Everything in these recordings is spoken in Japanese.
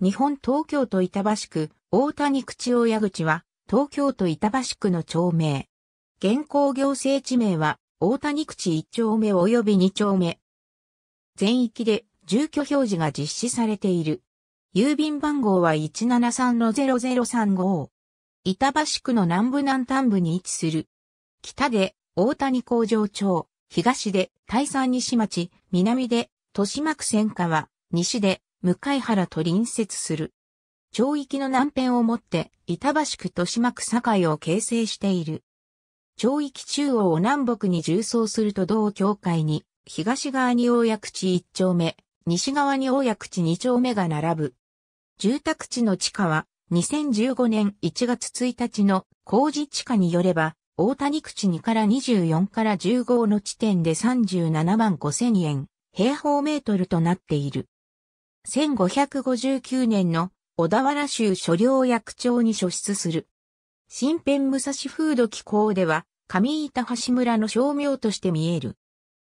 日本東京都板橋区、大谷口親口は、東京都板橋区の町名。現行行政地名は、大谷口1丁目及び2丁目。全域で住居表示が実施されている。郵便番号は173-0035。板橋区の南部南端部に位置する。北で大谷工場町、東で大山西町、南で豊島区千川、西で向原と隣接する。町域の南辺をもって、板橋区豊島区堺を形成している。町域中央を南北に縦走すると同境界に、東側に大薬地1丁目、西側に大薬地2丁目が並ぶ。住宅地の地下は、2015年1月1日の工事地下によれば、大谷口2から24から15の地点で37万5千円、平方メートルとなっている。1559年の小田原州所領役長に所出する。新編武蔵風土気候では、上板橋村の商名として見える。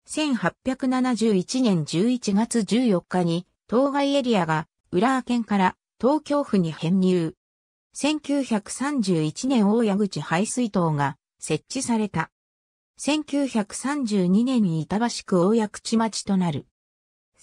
1871年11月14日に、当該エリアが、浦和県から東京府に編入。1931年大谷口排水塔が設置された。1932年に板橋区大谷口町となる。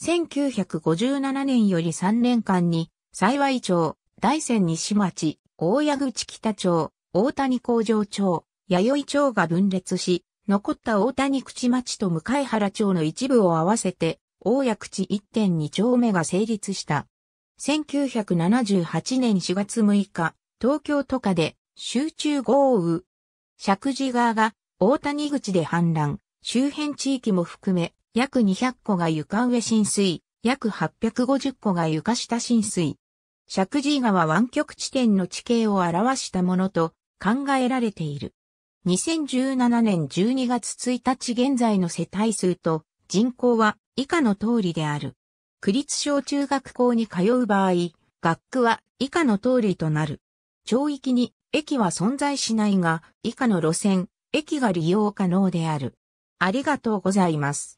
1957年より3年間に、幸い町、大仙西町、大谷口北町、大谷工場町、弥生町が分裂し、残った大谷口町と向原町の一部を合わせて、大谷口1.2丁目が成立した。1978年4月6日、東京都下で集中豪雨。石寺川が大谷口で氾濫、周辺地域も含め約200個が床上浸水、約850個が床下浸水。石神井川湾曲地点の地形を表したものと考えられている。2017年12月1日現在の世帯数と人口は以下の通りである。区立小中学校に通う場合、学区は以下の通りとなる。町域に駅は存在しないが、以下の路線、駅が利用可能である。ありがとうございます。